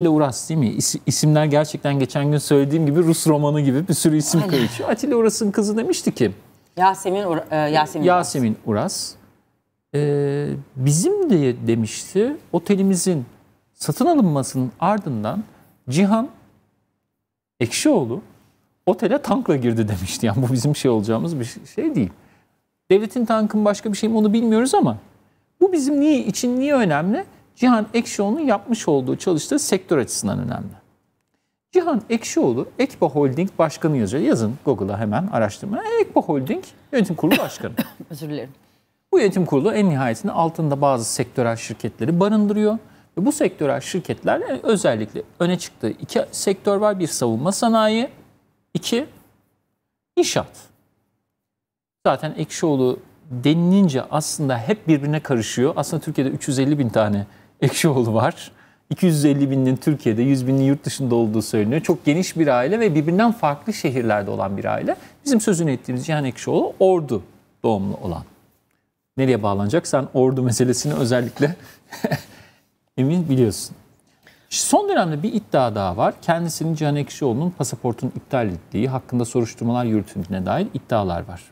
Atilla Uras değil mi? İs, isimler gerçekten geçen gün söylediğim gibi Rus romanı gibi bir sürü isim Aynen. karışıyor. Atilla Uras'ın kızı demişti ki. Yasemin, Ur Yasemin, Yasemin Uras. Uras. E, bizim de demişti otelimizin satın alınmasının ardından Cihan Ekşioğlu otele tankla girdi demişti. Yani bu bizim şey olacağımız bir şey değil. Devletin tankın başka bir şey mi onu bilmiyoruz ama bu bizim niye için niye önemli? Cihan Ekşioğlu'nun yapmış olduğu çalıştığı sektör açısından önemli. Cihan Ekşioğlu Ekba Holding Başkanı yazıyor. Yazın Google'a hemen araştırma. Ekba Holding Yönetim Kurulu Başkanı. Özür dilerim. Bu yönetim kurulu en nihayetinde altında bazı sektörel şirketleri barındırıyor. Ve bu sektörel şirketler özellikle öne çıktığı iki sektör var. Bir savunma sanayi, iki inşaat. Zaten Ekşioğlu denilince aslında hep birbirine karışıyor. Aslında Türkiye'de 350 bin tane Ekşioğlu var. 250 binin Türkiye'de, 100 binin yurt dışında olduğu söyleniyor. Çok geniş bir aile ve birbirinden farklı şehirlerde olan bir aile. Bizim sözünü ettiğimiz Cihan Ekşioğlu Ordu doğumlu olan. Nereye bağlanacak? Sen Ordu meselesini özellikle emin biliyorsun. Son dönemde bir iddia daha var. Kendisinin Cihan Ekşioğlu'nun pasaportun iptal ettiği, hakkında soruşturmalar yürütüldüğüne dair iddialar var.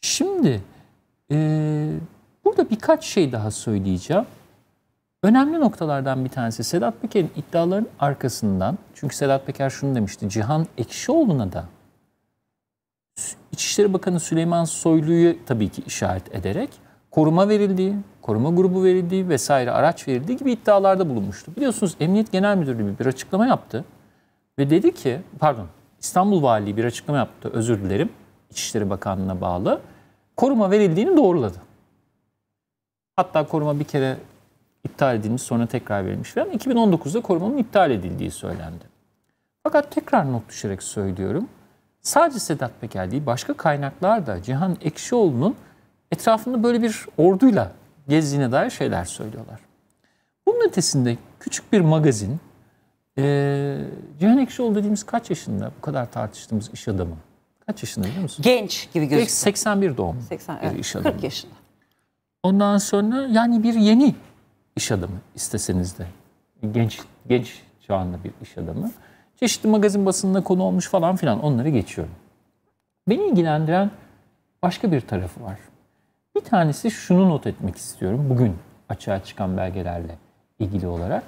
Şimdi e, burada birkaç şey daha söyleyeceğim. Önemli noktalardan bir tanesi Sedat Peker'in iddiaların arkasından çünkü Sedat Peker şunu demişti Cihan Ekşioğlu'na da İçişleri Bakanı Süleyman Soylu'yu tabii ki işaret ederek koruma verildiği, koruma grubu verildiği vesaire araç verildiği gibi iddialarda bulunmuştu. Biliyorsunuz Emniyet Genel Müdürlüğü bir açıklama yaptı ve dedi ki pardon İstanbul Valiliği bir açıklama yaptı özür dilerim İçişleri Bakanlığı'na bağlı koruma verildiğini doğruladı. Hatta koruma bir kere iptal edilmiş sonra tekrar verilmiş falan. 2019'da korumanın iptal edildiği söylendi. Fakat tekrar not düşerek söylüyorum. Sadece Sedat Peker değil başka kaynaklar da Cihan Ekşioğlu'nun etrafında böyle bir orduyla gezdiğine dair şeyler söylüyorlar. Bunun ötesinde küçük bir magazin, ee, Cihan Ekşioğlu dediğimiz kaç yaşında bu kadar tartıştığımız iş adamı? Kaç yaşında biliyor musun? Genç gibi gözüküyor. 81 doğum 80, evet, iş adamı. 40 yaşında. Ondan sonra yani bir yeni iş adamı isteseniz de genç genç çağında bir iş adamı çeşitli magazin basınında konu olmuş falan filan onları geçiyorum. Beni ilgilendiren başka bir tarafı var. Bir tanesi şunu not etmek istiyorum bugün açığa çıkan belgelerle ilgili olarak.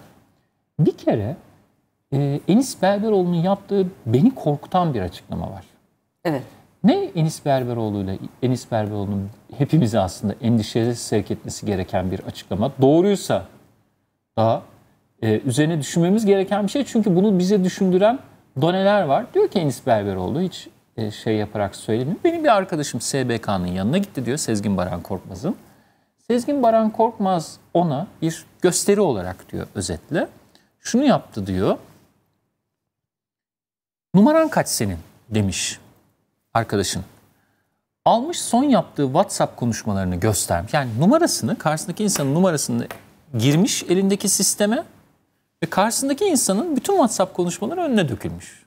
Bir kere e, Enis Berberoğlu'nun yaptığı beni korkutan bir açıklama var. Evet. Ne Enis Berberoğlu ile Enis Berberoğlu'nun hepimizi aslında endişeye sevk etmesi gereken bir açıklama. Doğruysa daha e, üzerine düşünmemiz gereken bir şey. Çünkü bunu bize düşündüren doneler var. Diyor ki Enis Berberoğlu hiç e, şey yaparak söylemiyor. Benim bir arkadaşım SBK'nın yanına gitti diyor Sezgin Baran Korkmaz'ın. Sezgin Baran Korkmaz ona bir gösteri olarak diyor özetle. Şunu yaptı diyor. Numaran kaç senin demiş arkadaşın almış son yaptığı WhatsApp konuşmalarını göstermiş. Yani numarasını, karşısındaki insanın numarasını girmiş elindeki sisteme ve karşısındaki insanın bütün WhatsApp konuşmaları önüne dökülmüş.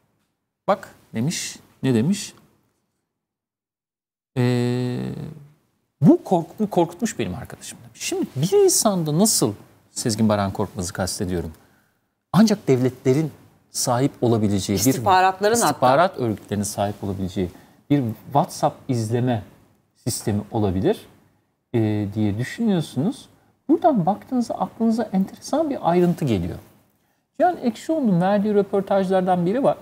Bak demiş, ne demiş? Ee, bu korkutmuş, korkutmuş benim arkadaşım demiş. Şimdi bir insanda nasıl Sezgin Baran Korkmaz'ı kastediyorum. Ancak devletlerin sahip olabileceği bir istihbaratların istihbarat hatta. örgütlerinin sahip olabileceği bir WhatsApp izleme sistemi olabilir e, diye düşünüyorsunuz. Buradan baktığınızda aklınıza enteresan bir ayrıntı geliyor. Cihan Ekşioğlu'nun verdiği röportajlardan biri var.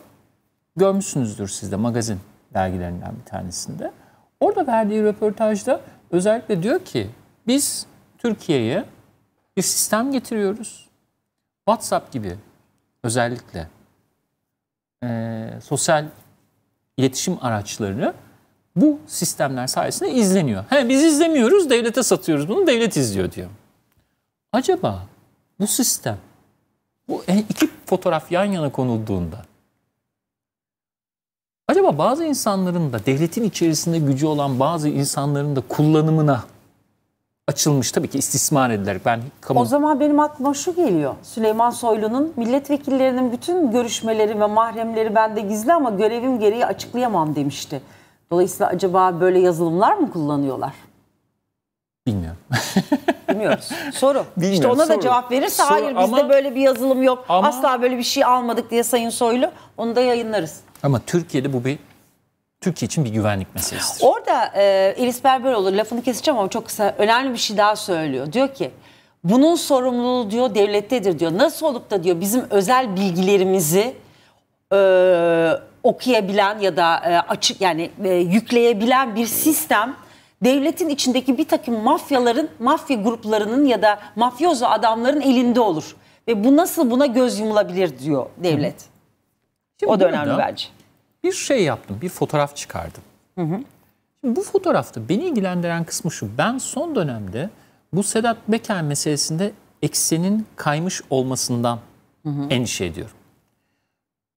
Görmüşsünüzdür siz de magazin dergilerinden bir tanesinde. Orada verdiği röportajda özellikle diyor ki biz Türkiye'ye bir sistem getiriyoruz. WhatsApp gibi özellikle e, sosyal iletişim araçları bu sistemler sayesinde izleniyor. He biz izlemiyoruz, devlete satıyoruz bunu, devlet izliyor diyor. Acaba bu sistem, bu e, iki fotoğraf yan yana konulduğunda acaba bazı insanların da devletin içerisinde gücü olan bazı insanların da kullanımına açılmış tabii ki istismar edilerek. Ben kamu... O zaman benim aklıma şu geliyor. Süleyman Soylu'nun milletvekillerinin bütün görüşmeleri ve mahremleri bende gizli ama görevim gereği açıklayamam demişti. Dolayısıyla acaba böyle yazılımlar mı kullanıyorlar? Bilmiyorum. Bilmiyoruz. Soru. Bilmiyorum, işte ona soru. da cevap verirse soru, hayır bizde ama, böyle bir yazılım yok. Ama, asla böyle bir şey almadık diye Sayın Soylu onu da yayınlarız. Ama Türkiye'de bu bir Türkiye için bir güvenlik meselesidir. Orada e, İris Berberoğlu lafını keseceğim ama çok kısa önemli bir şey daha söylüyor. Diyor ki bunun sorumluluğu diyor devlettedir diyor. Nasıl olup da diyor bizim özel bilgilerimizi e, okuyabilen ya da e, açık yani e, yükleyebilen bir sistem devletin içindeki bir takım mafyaların, mafya gruplarının ya da mafyozo adamların elinde olur. Ve bu nasıl buna göz yumulabilir diyor devlet. Şimdi o da önemli bence bir şey yaptım, bir fotoğraf çıkardım. Hı hı. Şimdi bu fotoğrafta beni ilgilendiren kısmı şu. Ben son dönemde bu Sedat Peker meselesinde eksenin kaymış olmasından hı hı. endişe ediyorum.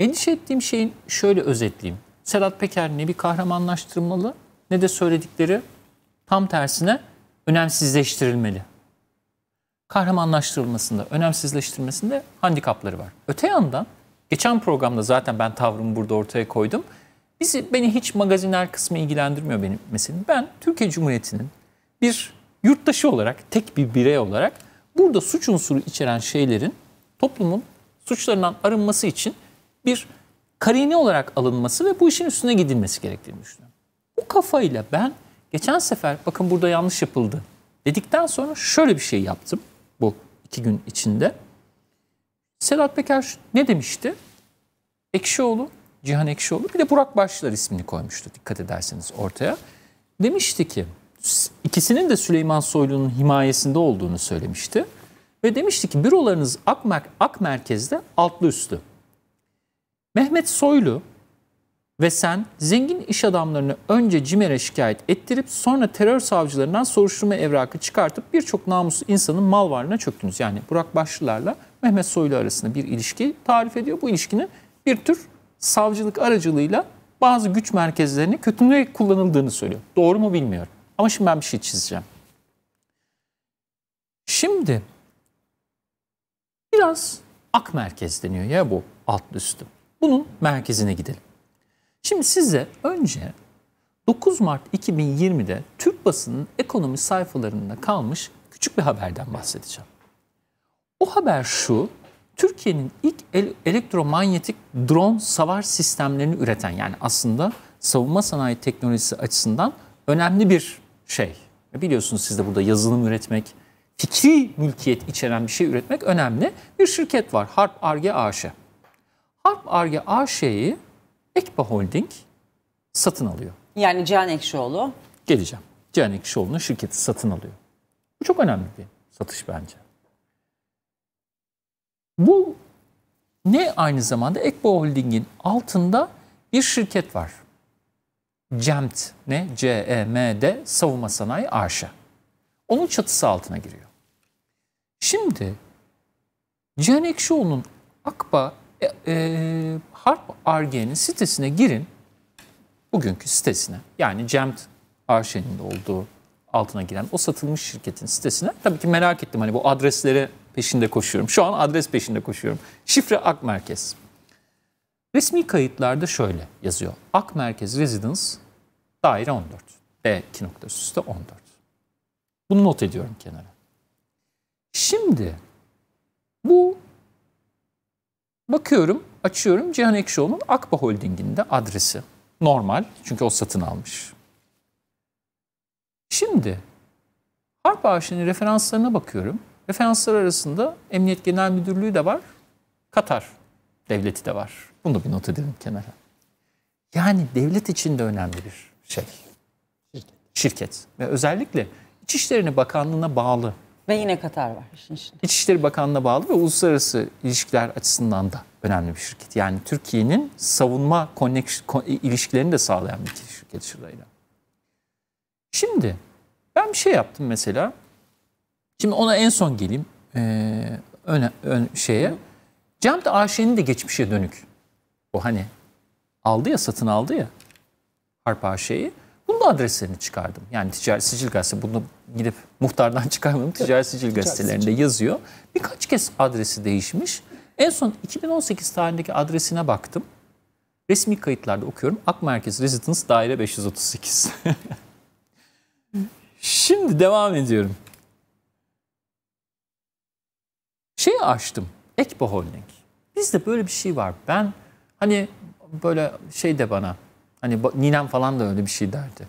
Endişe ettiğim şeyin şöyle özetleyeyim. Sedat Peker ne bir kahramanlaştırmalı ne de söyledikleri tam tersine önemsizleştirilmeli. Kahramanlaştırılmasında, önemsizleştirmesinde handikapları var. Öte yandan Geçen programda zaten ben tavrımı burada ortaya koydum. Bizi, beni hiç magazinler kısmı ilgilendirmiyor benim mesela. Ben Türkiye Cumhuriyeti'nin bir yurttaşı olarak, tek bir birey olarak burada suç unsuru içeren şeylerin toplumun suçlarından arınması için bir karini olarak alınması ve bu işin üstüne gidilmesi gerektiğini düşünüyorum. Bu kafayla ben geçen sefer bakın burada yanlış yapıldı dedikten sonra şöyle bir şey yaptım bu iki gün içinde. Sedat Peker ne demişti? Ekşioğlu, Cihan Ekşioğlu bir de Burak Başlar ismini koymuştu dikkat ederseniz ortaya. Demişti ki ikisinin de Süleyman Soylu'nun himayesinde olduğunu söylemişti. Ve demişti ki bürolarınız AK, Mer- AK Merkez'de altlı üstlü. Mehmet Soylu ve sen zengin iş adamlarını önce CİMER'e şikayet ettirip sonra terör savcılarından soruşturma evrakı çıkartıp birçok namuslu insanın mal varlığına çöktünüz. Yani Burak Başlılar'la Mehmet Soylu arasında bir ilişki tarif ediyor. Bu ilişkinin bir tür savcılık aracılığıyla bazı güç merkezlerini kötülüğe kullanıldığını söylüyor. Doğru mu bilmiyorum. Ama şimdi ben bir şey çizeceğim. Şimdi biraz ak merkez deniyor ya bu alt üstü. Bunun merkezine gidelim. Şimdi size önce 9 Mart 2020'de Türk basının ekonomi sayfalarında kalmış küçük bir haberden bahsedeceğim. O haber şu, Türkiye'nin ilk elektromanyetik drone savar sistemlerini üreten yani aslında savunma sanayi teknolojisi açısından önemli bir şey. Biliyorsunuz siz de burada yazılım üretmek, fikri mülkiyet içeren bir şey üretmek önemli. Bir şirket var Harp Arge AŞ. Harp Arge AŞ'yi Ekba Holding satın alıyor. Yani Cihan Ekşioğlu. Geleceğim. Cihan Ekşioğlu'nun şirketi satın alıyor. Bu çok önemli bir satış bence. Bu ne aynı zamanda Ekbo Holding'in altında bir şirket var. CEMT ne? E M D Savunma Sanayi AŞ. E. Onun çatısı altına giriyor. Şimdi Cihan Ekşioğlu'nun Akba e, e, Harp Arge'nin sitesine girin. Bugünkü sitesine yani CEMT AŞ'nin olduğu altına giren o satılmış şirketin sitesine. Tabii ki merak ettim hani bu adreslere peşinde koşuyorum. Şu an adres peşinde koşuyorum. Şifre Ak Merkez. Resmi kayıtlarda şöyle yazıyor. Ak Merkez Residence daire 14. B 2 nokta üstte 14. Bunu not ediyorum kenara. Şimdi bu bakıyorum, açıyorum Cihan Ekşioğlu'nun Akba Holding'inde adresi. Normal çünkü o satın almış. Şimdi Harp Arşivi'nin referanslarına bakıyorum. Referanslar arasında Emniyet Genel Müdürlüğü de var, Katar devleti de var. Bunu da bir not edelim kenara. Yani devlet için de önemli bir şey. Şirket. Şirket. Ve özellikle İçişleri Bakanlığı'na bağlı. Ve yine Katar var şimdi. İçişleri Bakanlığı'na bağlı ve uluslararası ilişkiler açısından da önemli bir şirket. Yani Türkiye'nin savunma ilişkilerini de sağlayan bir şirket şurayla. Şimdi ben bir şey yaptım mesela. Şimdi ona en son geleyim. Ee, ön, ön şeye. Cemd Ayşe'nin de geçmişe dönük. O hani aldı ya satın aldı ya Harp Ayşe'yi. Bunun da adreslerini çıkardım. Yani ticari sicil gazetesi bunu gidip muhtardan çıkarmadım. ticari sicil gazetelerinde yazıyor. Birkaç kez adresi değişmiş. En son 2018 tarihindeki adresine baktım. Resmi kayıtlarda okuyorum. Ak Merkez Residence Daire 538. Şimdi devam ediyorum. şey açtım. Ekbo Holding. Bizde böyle bir şey var. Ben hani böyle şey de bana hani ninem falan da öyle bir şey derdi.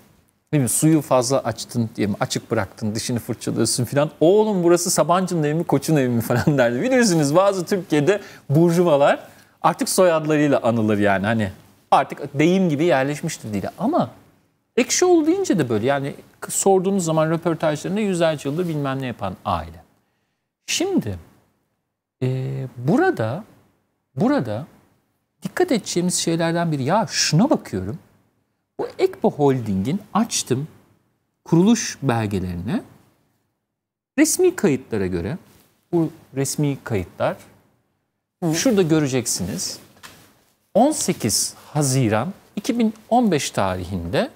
Değil mi? Suyu fazla açtın diye mi? Açık bıraktın, dişini fırçalıyorsun falan. Oğlum burası Sabancı'nın evi mi, Koç'un evi mi falan derdi. Bilirsiniz bazı Türkiye'de burjuvalar artık soyadlarıyla anılır yani. Hani artık deyim gibi yerleşmiştir diye. Ama ekşi ol deyince de böyle yani sorduğunuz zaman röportajlarında yüzlerce yıldır bilmem ne yapan aile. Şimdi ee, burada burada dikkat edeceğimiz şeylerden biri ya şuna bakıyorum. Bu Ekpo Holding'in açtım kuruluş belgelerine resmi kayıtlara göre bu resmi kayıtlar Hı. şurada göreceksiniz. 18 Haziran 2015 tarihinde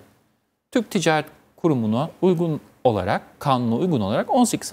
Türk Ticaret Kurumu'na uygun olarak, kanuna uygun olarak 18